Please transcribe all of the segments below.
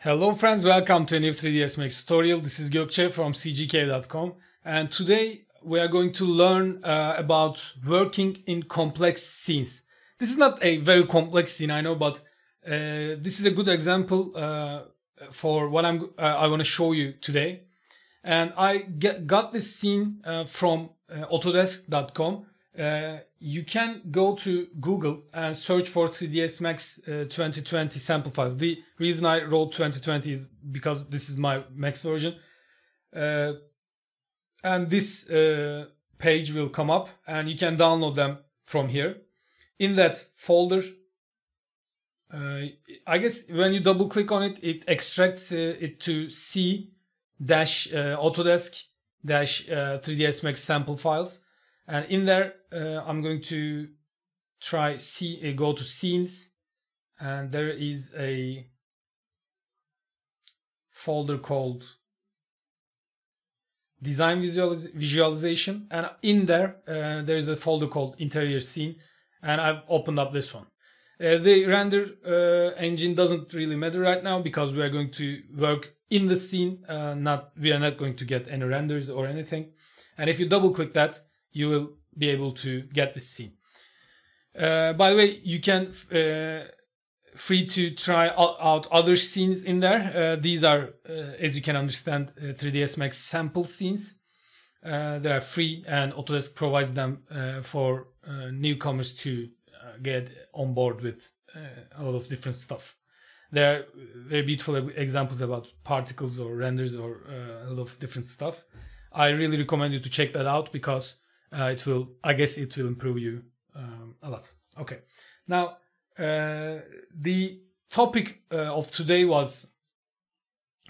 Hello friends, welcome to a new 3ds Max tutorial. This is Gökçe from cgk.com and today we are going to learn uh, about working in complex scenes. This is not a very complex scene, I know, but uh, this is a good example uh, for what I'm, uh, I want to show you today. And I get, got this scene uh, from uh, autodesk.com uh, you can go to Google and search for 3ds Max uh, 2020 sample files. The reason I wrote 2020 is because this is my Max version. Uh, and this uh, page will come up and you can download them from here. In that folder, uh, I guess when you double click on it, it extracts it to C dash Autodesk dash 3ds Max sample files and in there, uh, I'm going to try see uh, go to scenes, and there is a folder called design visualiz- visualization, and in there uh, there is a folder called interior scene, and I've opened up this one. Uh, the render uh, engine doesn't really matter right now because we are going to work in the scene. Uh, not we are not going to get any renders or anything. And if you double click that, you will be able to get this scene. Uh, by the way, you can uh, free to try out other scenes in there. Uh, these are, uh, as you can understand, 3ds uh, Max sample scenes. Uh, they are free, and Autodesk provides them for newcomers to get on board with a lot of different stuff. There are very beautiful examples about particles or renders or a lot of different stuff. I really recommend you to check that out because uh, it will i guess it will improve you um, a lot okay now uh, the topic uh, of today was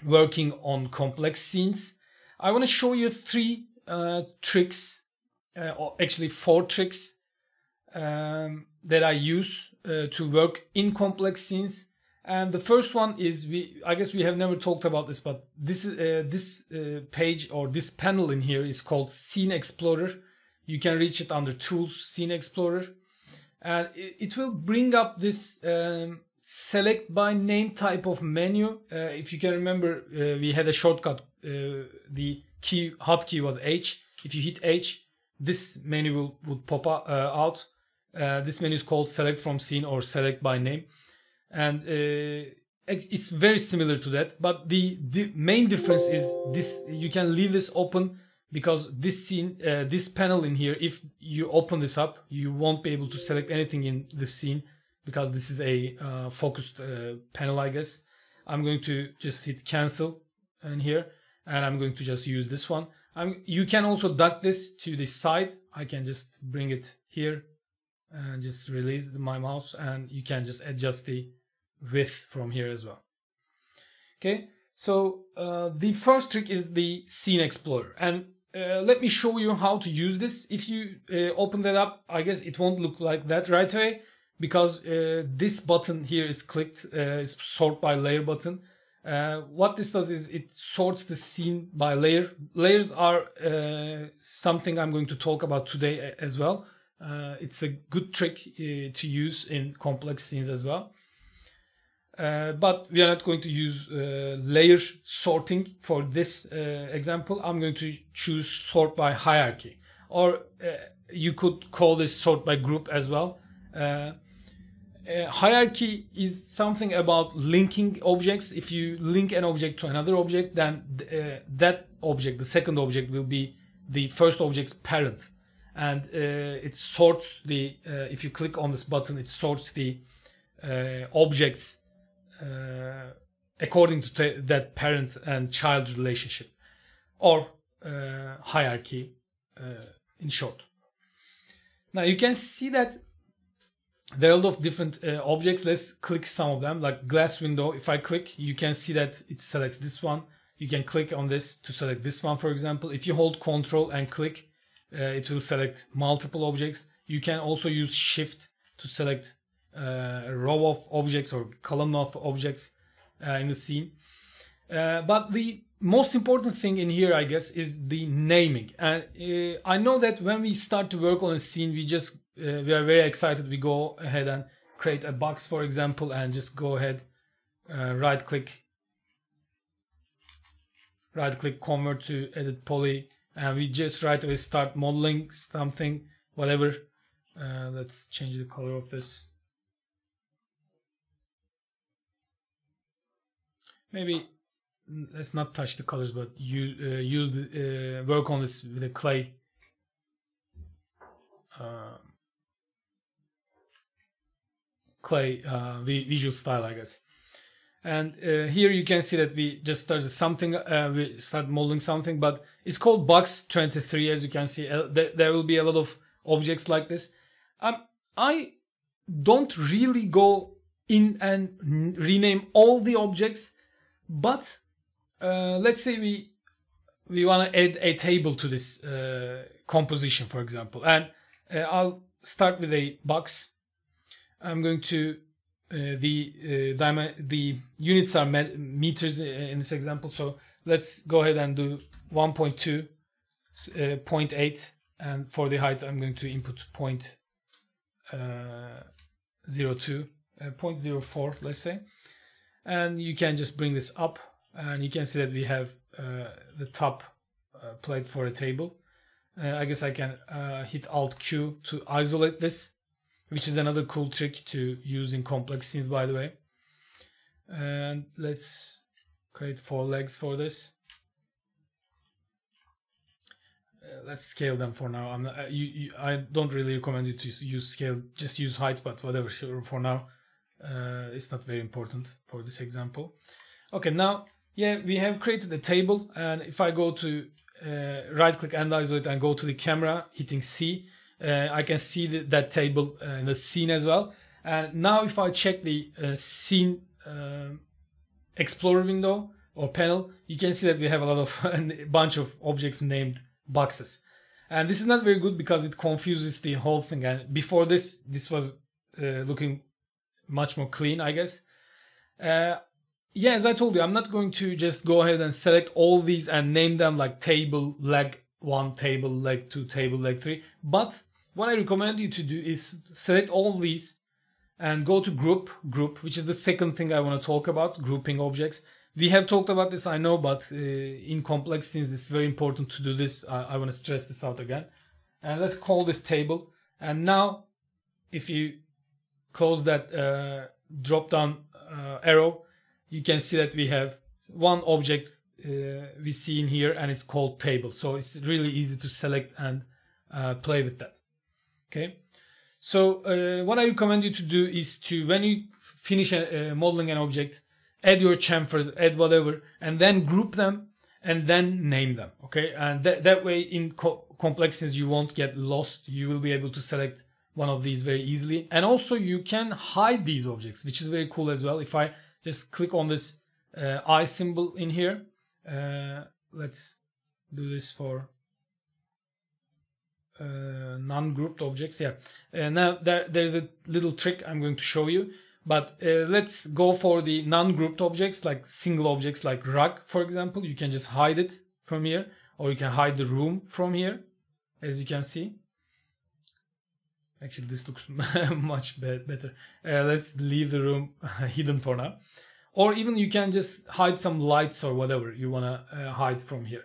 working on complex scenes i want to show you three uh, tricks uh, or actually four tricks um, that i use uh, to work in complex scenes and the first one is we i guess we have never talked about this but this uh, this uh, page or this panel in here is called scene explorer you can reach it under Tools, Scene Explorer. And it, it will bring up this um, select by name type of menu. Uh, if you can remember, uh, we had a shortcut. Uh, the key hotkey was H. If you hit H, this menu will, would pop up, uh, out. Uh, this menu is called select from scene or select by name. And uh, it's very similar to that. But the, the main difference is this, you can leave this open because this scene uh, this panel in here if you open this up you won't be able to select anything in this scene because this is a uh, focused uh, panel i guess i'm going to just hit cancel in here and i'm going to just use this one I'm, you can also duck this to the side i can just bring it here and just release my mouse and you can just adjust the width from here as well okay so uh, the first trick is the scene explorer and uh, let me show you how to use this. If you uh, open that up, I guess it won't look like that right away because uh, this button here is clicked, uh, it's sort by layer button. Uh, what this does is it sorts the scene by layer. Layers are something I'm going to talk about today as well. it's a good trick to use in complex scenes as well. Uh, but we are not going to use uh, layer sorting for this uh, example. I'm going to choose sort by hierarchy, or uh, you could call this sort by group as well. Uh, hierarchy is something about linking objects. If you link an object to another object, then th that object, the second object, will be the first object's parent, and it sorts the. if you click on this button, it sorts the objects uh, according to t- that parent and child relationship or uh, hierarchy uh, in short. Now you can see that there are a lot of different uh, objects. Let's click some of them, like glass window. If I click, you can see that it selects this one. You can click on this to select this one, for example. If you hold control and click, uh, it will select multiple objects. You can also use shift to select uh, row of objects or column of objects uh, in the scene. Uh, but the most important thing in here, I guess, is the naming. And I know that when we start to work on a scene, we just we are very excited. We go ahead and create a box, for example, and just go ahead, right click right click convert to edit poly and we just right away start modeling something whatever uh, let's change the color of this maybe let's not touch the colors, but you uh, use the, uh, work on this with the um, clay. Uh, clay visual style, I guess. And uh, here you can see that we just started something, uh, we start molding something, but it's called box 23, as you can see. Uh, there will be a lot of objects like this. Um, I don't really go in and rename all the objects but uh, let's say we we want to add a table to this uh, composition, for example, and uh, I'll start with a box. I'm going to uh, the uh, the units are meters in this example, so let's go ahead and do 1.2, uh, 0.8, and for the height, I'm going to input 0.02, 0.04, let's say and you can just bring this up and you can see that we have uh, the top uh, plate for a table. Uh, I guess I can uh, hit Alt Q to isolate this, which is another cool trick to use in complex scenes, by the way. And let's create four legs for this. Uh, let's scale them for now. Not, uh, you, you, I don't really recommend you to use scale. Just use height, but whatever. Sure, for now, uh, it's not very important for this example. Okay, now, yeah, we have created a table. And if I go to uh, right click and isolate and go to the camera, hitting C, uh, I can see the, that table uh, in the scene as well. And now if I check the uh, scene um, explorer window or panel, you can see that we have a lot of a bunch of objects named boxes. And this is not very good because it confuses the whole thing. And before this, this was uh, looking much more clean, I guess. Uh, yeah, as I told you, I'm not going to just go ahead and select all these and name them like table leg one, table leg two, table leg three. But what I recommend you to do is select all these and go to group, group, which is the second thing I want to talk about, grouping objects. We have talked about this, I know, but uh, in complex scenes, it's very important to do this. I, I want to stress this out again. And uh, let's call this table. And now, if you close that uh, drop down uh, arrow, you can see that we have one object uh, we see in here and it's called table. So it's really easy to select and uh, play with that. Okay. So uh, what I recommend you to do is to, when you finish modeling an object, add your chamfers, add whatever, and then group them and then name them. Okay. And th that way in co complexes, you won't get lost. You will be able to select one of these very easily. And also you can hide these objects, which is very cool as well. If I just click on this uh, eye symbol in here, uh, let's do this for uh, non-grouped objects. Yeah. Uh, now there, there's a little trick I'm going to show you, but uh, let's go for the non-grouped objects, like single objects like rug, for example. You can just hide it from here, or you can hide the room from here, as you can see. Actually, this looks much be- better. Uh, let's leave the room hidden for now. Or even you can just hide some lights or whatever you want to uh, hide from here.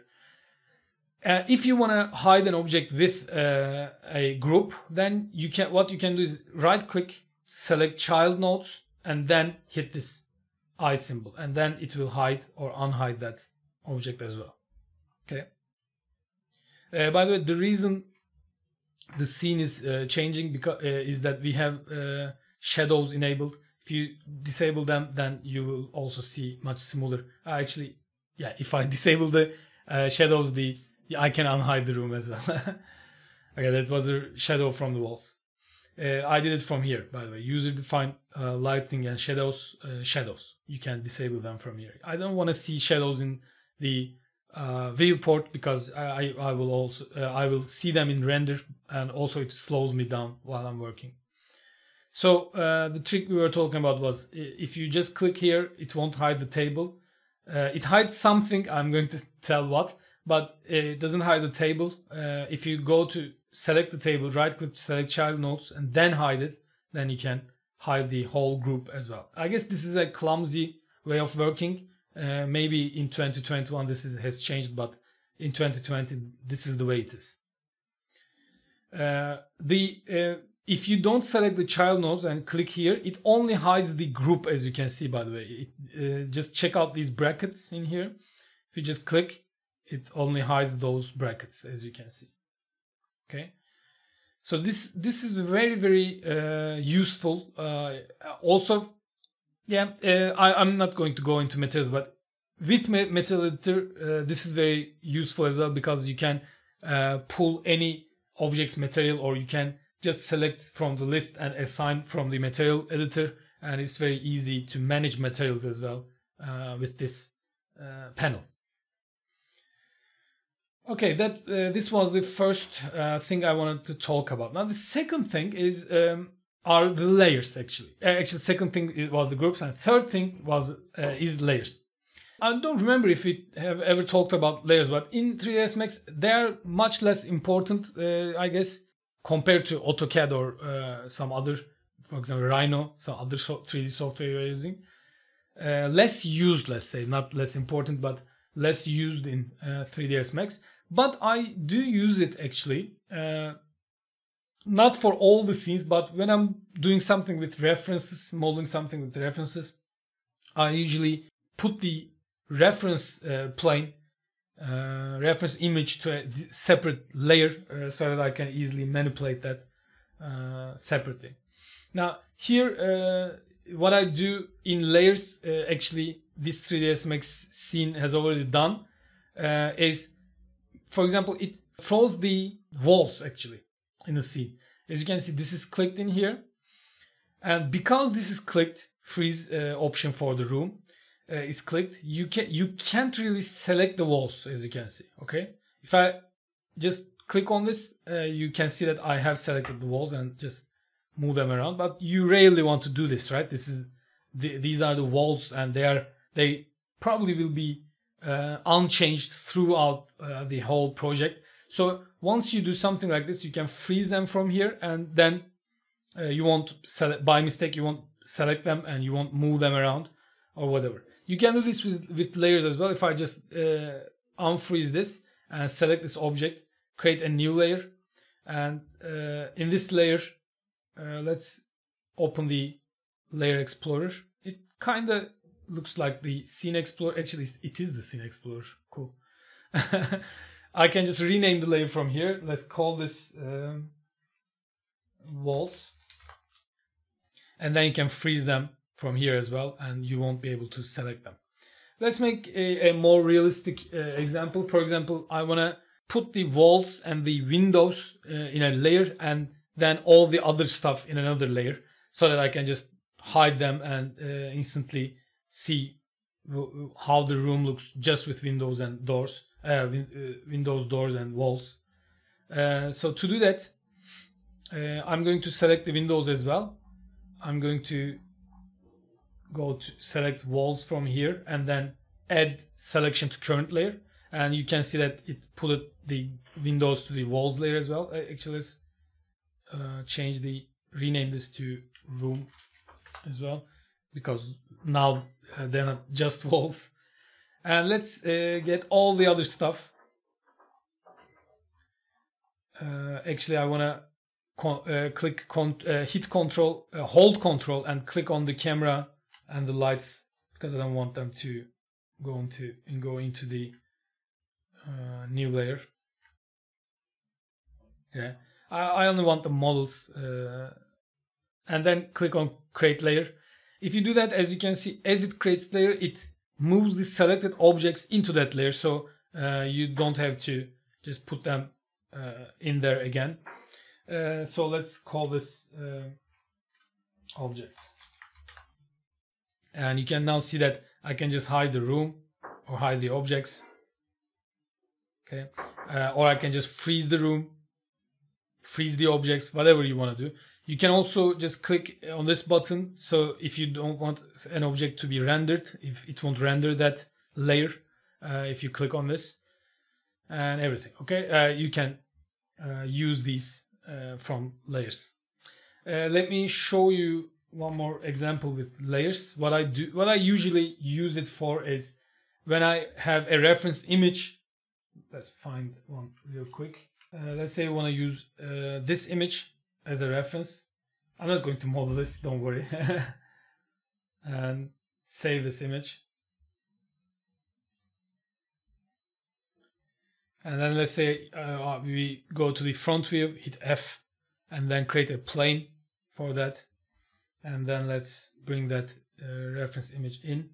Uh, if you want to hide an object with uh, a group, then you can. What you can do is right click, select child nodes, and then hit this eye symbol, and then it will hide or unhide that object as well. Okay. Uh, by the way, the reason the scene is uh, changing because uh, is that we have uh, shadows enabled. If you disable them, then you will also see much smoother. Uh, actually, yeah, if I disable the uh, shadows, the yeah, I can unhide the room as well. okay, that was a shadow from the walls. Uh, I did it from here, by the way. User-defined lighting and shadows. shadows. You can disable them from here. I don't want to see shadows in the uh, viewport because I, I will also uh, I will see them in render and also it slows me down while I'm working. So uh, the trick we were talking about was if you just click here, it won't hide the table. Uh, it hides something, I'm going to tell what, but it doesn't hide the table. Uh, if you go to select the table, right click to select child nodes and then hide it, then you can hide the whole group as well. I guess this is a clumsy way of working. Uh, maybe in 2021 this is, has changed, but in 2020 this is the way it is. Uh, the uh, if you don't select the child nodes and click here, it only hides the group as you can see, by the way. It, uh, just check out these brackets in here. If you just click, it only hides those brackets as you can see. Okay. So this, this is very, very uh, useful. Uh, also, yeah, uh, I, am not going to go into materials, but with metal editor, uh, this is very useful as well because you can pull any objects material or you can just select from the list and assign from the material editor and it's very easy to manage materials as well uh, with this uh, panel. Okay, that uh, this was the first uh, thing I wanted to talk about. Now the second thing is um, are the layers actually. Uh, actually, second thing was the groups, and third thing was uh, is layers. I don't remember if we have ever talked about layers, but in 3ds Max they are much less important, uh, I guess, compared to AutoCAD or uh, some other, for example, Rhino, some other so- 3D software you're using. Uh, less used, let's say, not less important, but less used in 3ds uh, Max. But I do use it actually, uh, not for all the scenes, but when I'm doing something with references, modeling something with references, I usually put the reference uh, plane, uh, reference image to a separate layer uh, so that I can easily manipulate that separately. Now here, what I do in layers, actually this 3ds max scene has already done uh, is for example it throws the walls actually in the scene as you can see this is clicked in here and because this is clicked freeze uh, option for the room uh, is clicked, you can you can't really select the walls as you can see. Okay, if I just click on this, uh, you can see that I have selected the walls and just move them around. But you rarely want to do this, right? This is the, these are the walls, and they are they probably will be uh, unchanged throughout uh, the whole project. So once you do something like this, you can freeze them from here, and then uh, you won't select by mistake. You won't select them, and you won't move them around or whatever. You can do this with, with layers as well. If I just uh, unfreeze this and select this object, create a new layer. And uh, in this layer, uh, let's open the layer explorer. It kind of looks like the scene explorer. Actually, it is the scene explorer. Cool. I can just rename the layer from here. Let's call this um, walls. And then you can freeze them from here as well and you won't be able to select them. Let's make a, a more realistic uh, example. For example, I want to put the walls and the windows uh, in a layer and then all the other stuff in another layer so that I can just hide them and uh, instantly see how the room looks just with windows and doors, uh, win- uh, windows, doors and walls. Uh, so to do that, I'm going to select the windows as well. I'm going to go to select walls from here and then add selection to current layer and you can see that it put the windows to the walls layer as well uh, actually let's uh, change the rename this to room as well because now uh, they're not just walls and let's uh, get all the other stuff uh, actually i want to con uh, click con hit control hold control and click on the camera and the lights because I don't want them to go into and go into the uh, new layer. Yeah, I, I only want the models, uh, and then click on create layer. If you do that, as you can see, as it creates layer, it moves the selected objects into that layer, so uh, you don't have to just put them uh, in there again. Uh, so let's call this uh, objects and you can now see that I can just hide the room or hide the objects okay uh, or I can just freeze the room freeze the objects whatever you want to do you can also just click on this button so if you don't want an object to be rendered if it won't render that layer uh, if you click on this and everything okay uh, you can uh, use these uh, from layers uh, let me show you one more example with layers. What I do, what I usually use it for is when I have a reference image. Let's find one real quick. Uh, let's say I want to use uh, this image as a reference. I'm not going to model this, don't worry. and save this image. And then let's say uh, we go to the front view, hit F, and then create a plane for that and then let's bring that uh, reference image in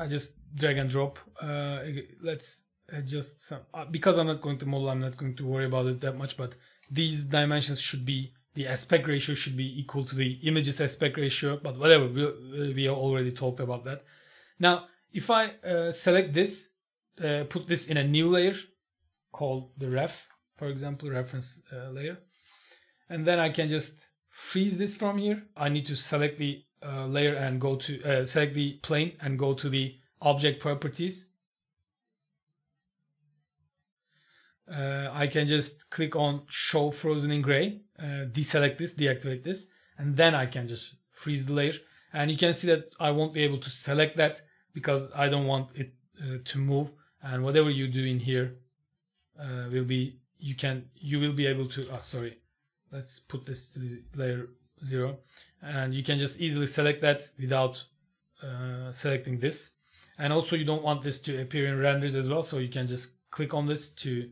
I just drag and drop uh, let's adjust some uh, because I'm not going to model I'm not going to worry about it that much but these dimensions should be the aspect ratio should be equal to the image's aspect ratio but whatever we, we already talked about that now if I uh, select this uh, put this in a new layer call the ref, for example, reference uh, layer. And then I can just freeze this from here. I need to select the uh, layer and go to uh, select the plane and go to the object properties. Uh, I can just click on show frozen in gray, uh, deselect this, deactivate this, and then I can just freeze the layer. And you can see that I won't be able to select that because I don't want it uh, to move. And whatever you do in here uh, will be you can you will be able to uh, sorry let's put this to layer 0 and you can just easily select that without uh, selecting this and also you don't want this to appear in renders as well so you can just click on this to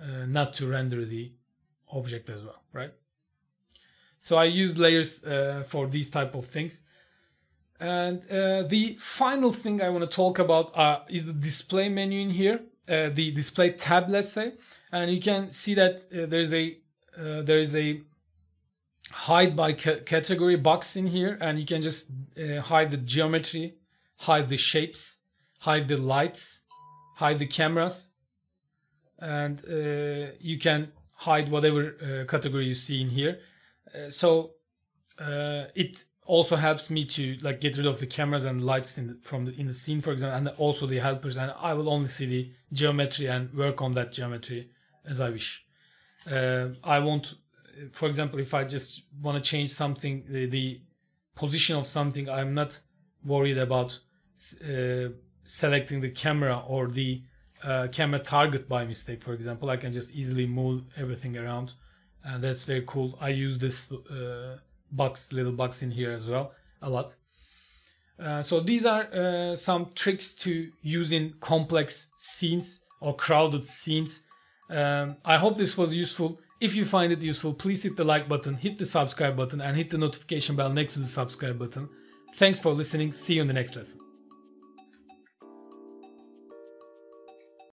uh, not to render the object as well right so I use layers uh, for these type of things and uh, the final thing I want to talk about uh, is the display menu in here uh, the display tab, let's say, and you can see that uh, there's a uh, there is a hide by category box in here, and you can just uh, hide the geometry, hide the shapes, hide the lights, hide the cameras, and uh, you can hide whatever category you see in here. so it also helps me to like get rid of the cameras and lights in the, from the, in the scene, for example, and also the helpers. And I will only see the geometry and work on that geometry as I wish. Uh, I want, for example, if I just want to change something, the, the, position of something, I'm not worried about uh, selecting the camera or the uh, camera target by mistake. For example, I can just easily move everything around, and that's very cool. I use this uh, bugs, little bugs in here as well, a lot. Uh, so these are uh, some tricks to using complex scenes or crowded scenes. Um, I hope this was useful. If you find it useful, please hit the like button, hit the subscribe button, and hit the notification bell next to the subscribe button. Thanks for listening. See you in the next lesson.